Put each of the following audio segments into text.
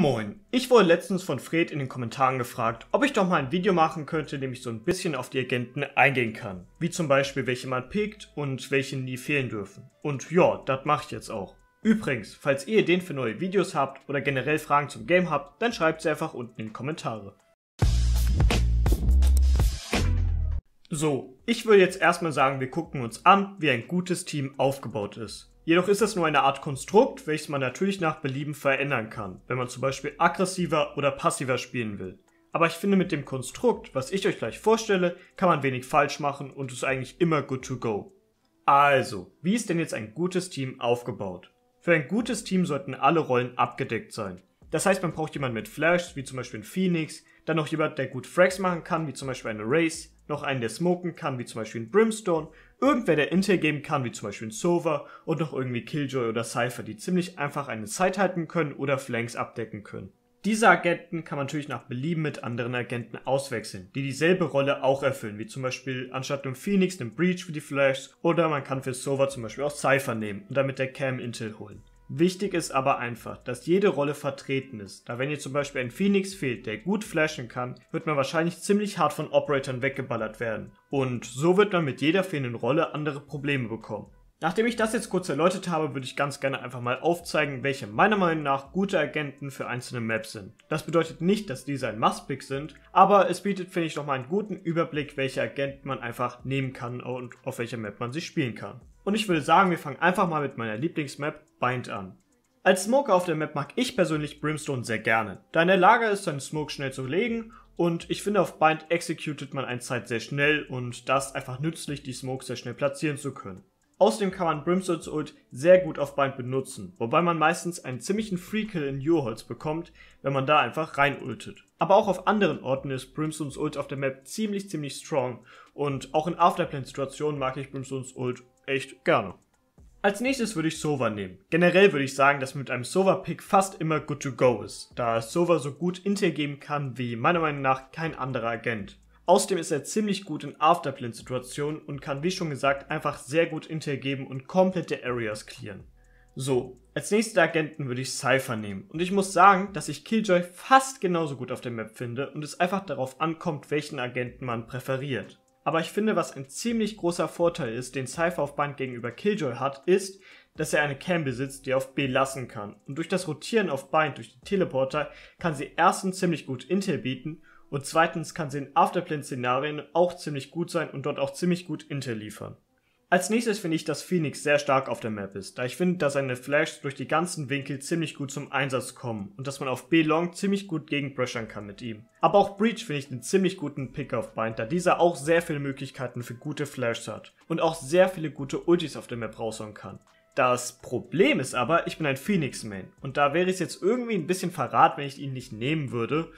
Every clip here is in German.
Moin, ich wurde letztens von Fred in den Kommentaren gefragt, ob ich doch mal ein Video machen könnte, in dem ich so ein bisschen auf die Agenten eingehen kann. Wie zum Beispiel, welche man pickt und welche nie fehlen dürfen. Und ja, das mache ich jetzt auch. Übrigens, falls ihr Ideen für neue Videos habt oder generell Fragen zum Game habt, dann schreibt sie einfach unten in die Kommentare. So, ich würde jetzt erstmal sagen, wir gucken uns an, wie ein gutes Team aufgebaut ist. Jedoch ist es nur eine Art Konstrukt, welches man natürlich nach Belieben verändern kann, wenn man zum Beispiel aggressiver oder passiver spielen will. Aber ich finde, mit dem Konstrukt, was ich euch gleich vorstelle, kann man wenig falsch machen und ist eigentlich immer good to go. Also, wie ist denn jetzt ein gutes Team aufgebaut? Für ein gutes Team sollten alle Rollen abgedeckt sein. Das heißt, man braucht jemanden mit Flash, wie zum Beispiel ein Phoenix, dann noch jemand, der gut Frags machen kann, wie zum Beispiel eine Race, noch einen, der smoken kann, wie zum Beispiel ein Brimstone, irgendwer, der Intel geben kann, wie zum Beispiel ein Sova und noch irgendwie Killjoy oder Cypher, die ziemlich einfach eine Zeit halten können oder Flanks abdecken können. Diese Agenten kann man natürlich nach Belieben mit anderen Agenten auswechseln, die dieselbe Rolle auch erfüllen, wie zum Beispiel anstatt einem Phoenix einen Breach für die Flash, oder man kann für Sova zum Beispiel auch Cypher nehmen und damit der Cam Intel holen. Wichtig ist aber einfach, dass jede Rolle vertreten ist, da wenn ihr zum Beispiel ein Phoenix fehlt, der gut flashen kann, wird man wahrscheinlich ziemlich hart von Operatoren weggeballert werden. Und so wird man mit jeder fehlenden Rolle andere Probleme bekommen. Nachdem ich das jetzt kurz erläutert habe, würde ich ganz gerne einfach mal aufzeigen, welche meiner Meinung nach gute Agenten für einzelne Maps sind. Das bedeutet nicht, dass diese ein Must-Pick sind, aber es bietet, finde ich, nochmal einen guten Überblick, welche Agenten man einfach nehmen kann und auf welcher Map man sie spielen kann. Und ich würde sagen, wir fangen einfach mal mit meiner Lieblingsmap Bind an. Als Smoker auf der Map mag ich persönlich Brimstone sehr gerne, da in der Lage ist, seinen Smoke schnell zu legen und ich finde auf Bind executed man ein Zeit sehr schnell und das ist einfach nützlich, die Smoke sehr schnell platzieren zu können. Außerdem kann man Brimstone's Ult sehr gut auf Bind benutzen, wobei man meistens einen ziemlichen Free-Kill in Jurholz bekommt, wenn man da einfach rein ultet. Aber auch auf anderen Orten ist Brimstone's Ult auf der Map ziemlich, ziemlich strong und auch in Afterplan-Situationen mag ich Brimstone's Ult echt gerne. Als nächstes würde ich Sova nehmen. Generell würde ich sagen, dass man mit einem Sova-Pick fast immer good to go ist, da Sova so gut Intel geben kann wie meiner Meinung nach kein anderer Agent. Außerdem ist er ziemlich gut in Afterplane-Situationen und kann, wie schon gesagt, einfach sehr gut Intel geben und komplette Areas clearen. So, als nächsten Agenten würde ich Cypher nehmen und ich muss sagen, dass ich Killjoy fast genauso gut auf der Map finde und es einfach darauf ankommt, welchen Agenten man präferiert. Aber ich finde, was ein ziemlich großer Vorteil ist, den Cypher auf Bind gegenüber Killjoy hat, ist, dass er eine Cam besitzt, die er auf B lassen kann. Und durch das Rotieren auf Bind durch die Teleporter kann sie erstens ziemlich gut Intel bieten und zweitens kann sie in Afterplan-Szenarien auch ziemlich gut sein und dort auch ziemlich gut Intel liefern. Als nächstes finde ich, dass Phoenix sehr stark auf der Map ist, da ich finde, dass seine Flash durch die ganzen Winkel ziemlich gut zum Einsatz kommen und dass man auf B-Long ziemlich gut gegenpressern kann mit ihm. Aber auch Breach finde ich einen ziemlich guten Pick-Off-Bind, da dieser auch sehr viele Möglichkeiten für gute Flashs hat und auch sehr viele gute Ultis auf der Map raushauen kann. Das Problem ist aber, ich bin ein Phoenix-Man und da wäre es jetzt irgendwie ein bisschen Verrat, wenn ich ihn nicht nehmen würde,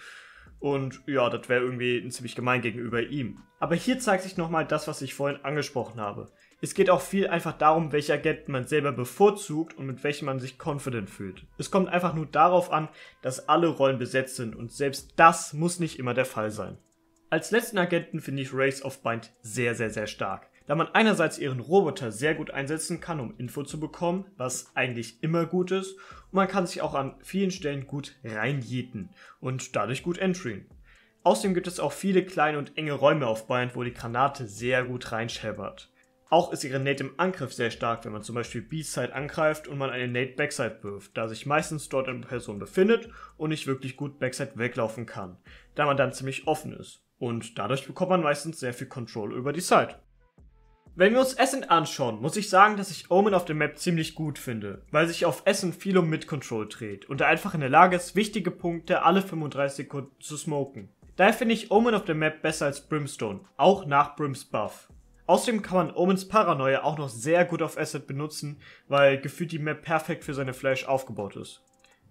und ja, das wäre irgendwie ziemlich gemein gegenüber ihm. Aber hier zeigt sich nochmal das, was ich vorhin angesprochen habe. Es geht auch viel einfach darum, welcher Agent man selber bevorzugt und mit welchem man sich confident fühlt. Es kommt einfach nur darauf an, dass alle Rollen besetzt sind und selbst das muss nicht immer der Fall sein. Als letzten Agenten finde ich Race of Bind sehr, sehr, sehr stark da man einerseits ihren Roboter sehr gut einsetzen kann, um Info zu bekommen, was eigentlich immer gut ist, und man kann sich auch an vielen Stellen gut reinjeten und dadurch gut entryen. Außerdem gibt es auch viele kleine und enge Räume auf Bind, wo die Granate sehr gut reinscheppert. Auch ist ihre Nate im Angriff sehr stark, wenn man zum Beispiel B-Side angreift und man eine Nate Backside wirft, da sich meistens dort eine Person befindet und nicht wirklich gut Backside weglaufen kann, da man dann ziemlich offen ist. Und dadurch bekommt man meistens sehr viel Control über die Side. Wenn wir uns Essen anschauen, muss ich sagen, dass ich Omen auf der Map ziemlich gut finde, weil sich auf Essen viel um Mid-Control dreht und er einfach in der Lage ist, wichtige Punkte alle 35 Sekunden zu smoken. Daher finde ich Omen auf der Map besser als Brimstone, auch nach Brims Buff. Außerdem kann man Omens Paranoia auch noch sehr gut auf Asset benutzen, weil gefühlt die Map perfekt für seine Flash aufgebaut ist.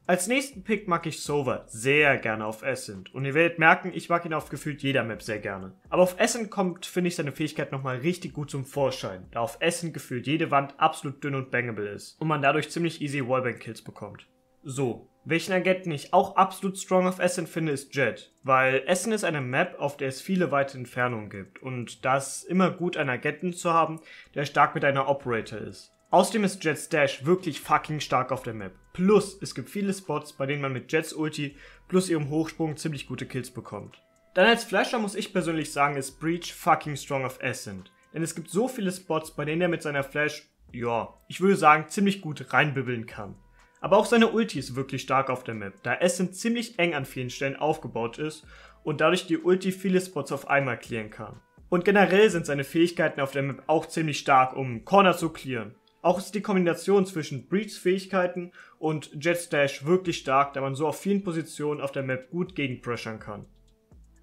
Als nächsten Pick mag ich Sova sehr gerne auf Ascent und ihr werdet merken, ich mag ihn auf gefühlt jeder Map sehr gerne. Aber auf Ascent kommt, finde ich, seine Fähigkeit nochmal richtig gut zum Vorschein, da auf Ascent gefühlt jede Wand absolut dünn und bangable ist und man dadurch ziemlich easy Wallbang-Kills bekommt. So, welchen Agenten ich auch absolut strong auf Essen finde, ist Jet, weil Essen ist eine Map, auf der es viele weite Entfernungen gibt und das immer gut, einen Agenten zu haben, der stark mit einer Operator ist. Außerdem ist Jets Dash wirklich fucking stark auf der Map. Plus, es gibt viele Spots, bei denen man mit Jets Ulti plus ihrem Hochsprung ziemlich gute Kills bekommt. Dann als Flasher muss ich persönlich sagen, ist Breach fucking strong of Ascent. Denn es gibt so viele Spots, bei denen er mit seiner Flash, ja, ich würde sagen, ziemlich gut reinbibbeln kann. Aber auch seine Ulti ist wirklich stark auf der Map, da Essen ziemlich eng an vielen Stellen aufgebaut ist und dadurch die Ulti viele Spots auf einmal clearen kann. Und generell sind seine Fähigkeiten auf der Map auch ziemlich stark, um Corner zu clearen. Auch ist die Kombination zwischen Breeds Fähigkeiten und Jets Dash wirklich stark, da man so auf vielen Positionen auf der Map gut gegenpressern kann.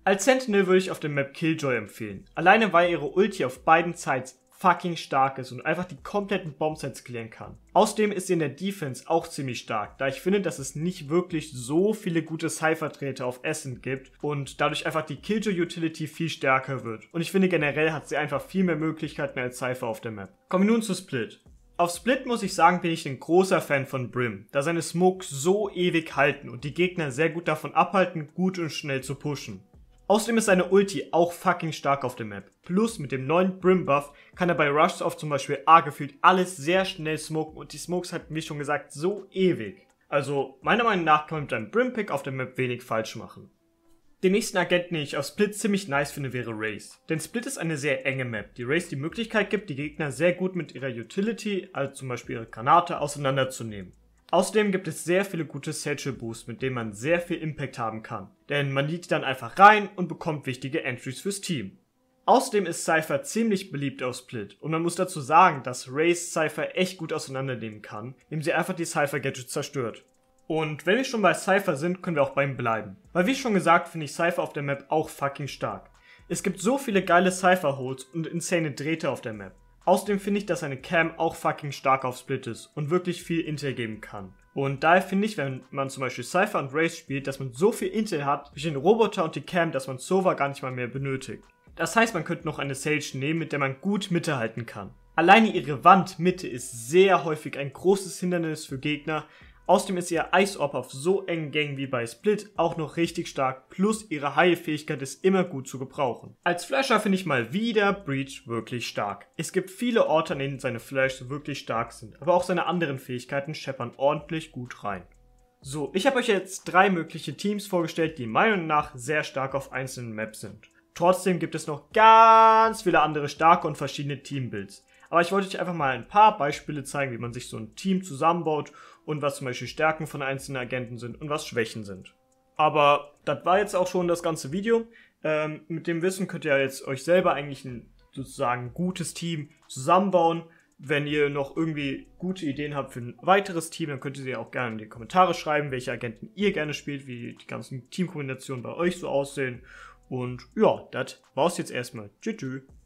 Als Sentinel würde ich auf der Map Killjoy empfehlen. Alleine weil ihre Ulti auf beiden Sides fucking stark ist und einfach die kompletten Bombsets klären kann. Außerdem ist sie in der Defense auch ziemlich stark, da ich finde, dass es nicht wirklich so viele gute Cypher-Drähte auf Essen gibt und dadurch einfach die Killjoy-Utility viel stärker wird. Und ich finde generell hat sie einfach viel mehr Möglichkeiten als Cypher auf der Map. Kommen wir nun zu Split. Auf Split muss ich sagen, bin ich ein großer Fan von Brim, da seine Smoke so ewig halten und die Gegner sehr gut davon abhalten, gut und schnell zu pushen. Außerdem ist seine Ulti auch fucking stark auf der Map. Plus mit dem neuen Brim-Buff kann er bei Rushs auf zum Beispiel A gefühlt alles sehr schnell smoken und die Smokes hat, wie schon gesagt, so ewig. Also meiner Meinung nach kann man mit einem Brim-Pick auf der Map wenig falsch machen. Den nächsten Agenten, den ich auf Split ziemlich nice finde, wäre Race. Denn Split ist eine sehr enge Map, die Race die Möglichkeit gibt, die Gegner sehr gut mit ihrer Utility, also zum Beispiel ihre Granate, auseinanderzunehmen. Außerdem gibt es sehr viele gute Satchel Boosts, mit denen man sehr viel Impact haben kann, denn man liegt dann einfach rein und bekommt wichtige Entries fürs Team. Außerdem ist Cypher ziemlich beliebt auf Split und man muss dazu sagen, dass Race Cypher echt gut auseinandernehmen kann, indem sie einfach die Cypher Gadgets zerstört. Und wenn wir schon bei Cypher sind, können wir auch bei ihm bleiben. Weil wie schon gesagt, finde ich Cypher auf der Map auch fucking stark. Es gibt so viele geile Cypher-Holds und insane Drähte auf der Map. Außerdem finde ich, dass eine Cam auch fucking stark auf Split ist und wirklich viel Intel geben kann. Und daher finde ich, wenn man zum Beispiel Cypher und Race spielt, dass man so viel Intel hat durch den Roboter und die Cam, dass man Sova gar nicht mal mehr benötigt. Das heißt, man könnte noch eine Sage nehmen, mit der man gut Mitte halten kann. Alleine ihre Wandmitte ist sehr häufig ein großes Hindernis für Gegner, Außerdem ist ihr Ice Orb auf so engen Gängen wie bei Split auch noch richtig stark, plus ihre Haie-Fähigkeit ist immer gut zu gebrauchen. Als Flasher finde ich mal wieder Breach wirklich stark. Es gibt viele Orte, an denen seine Flashs wirklich stark sind, aber auch seine anderen Fähigkeiten scheppern ordentlich gut rein. So, ich habe euch jetzt drei mögliche Teams vorgestellt, die meiner Meinung nach sehr stark auf einzelnen Maps sind. Trotzdem gibt es noch ganz viele andere starke und verschiedene Teambuilds. Aber ich wollte euch einfach mal ein paar Beispiele zeigen, wie man sich so ein Team zusammenbaut und was zum Beispiel Stärken von einzelnen Agenten sind und was Schwächen sind. Aber das war jetzt auch schon das ganze Video. Ähm, mit dem Wissen könnt ihr jetzt euch selber eigentlich ein sozusagen gutes Team zusammenbauen. Wenn ihr noch irgendwie gute Ideen habt für ein weiteres Team, dann könnt ihr sie auch gerne in die Kommentare schreiben, welche Agenten ihr gerne spielt, wie die ganzen Teamkombinationen bei euch so aussehen. Und ja, das war's jetzt erstmal. Tschüss.